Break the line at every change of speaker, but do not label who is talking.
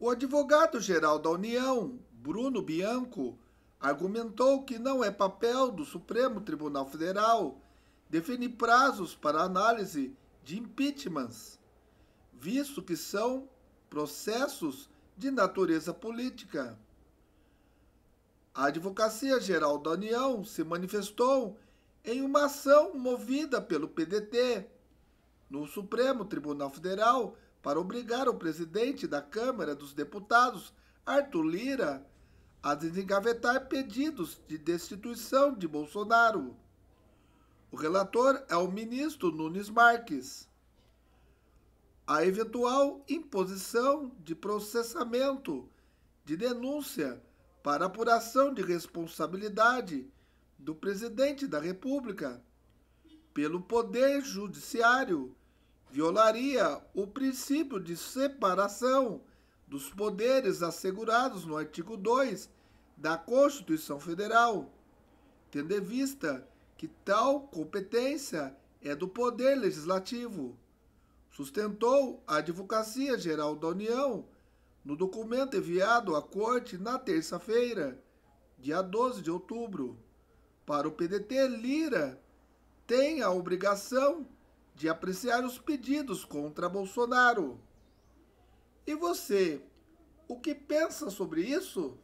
O advogado-geral da União, Bruno Bianco, argumentou que não é papel do Supremo Tribunal Federal definir prazos para análise de impeachments, visto que são processos de natureza política. A Advocacia Geral da União se manifestou em uma ação movida pelo PDT no Supremo Tribunal Federal para obrigar o presidente da Câmara dos Deputados, Arthur Lira, a desengavetar pedidos de destituição de Bolsonaro. O relator é o ministro Nunes Marques. A eventual imposição de processamento de denúncia para apuração de responsabilidade do presidente da República pelo Poder Judiciário violaria o princípio de separação dos poderes assegurados no artigo 2 da Constituição Federal, tendo em vista que tal competência é do Poder Legislativo. Sustentou a Advocacia Geral da União no documento enviado à Corte na terça-feira, dia 12 de outubro. Para o PDT, Lira tem a obrigação de apreciar os pedidos contra Bolsonaro. E você, o que pensa sobre isso?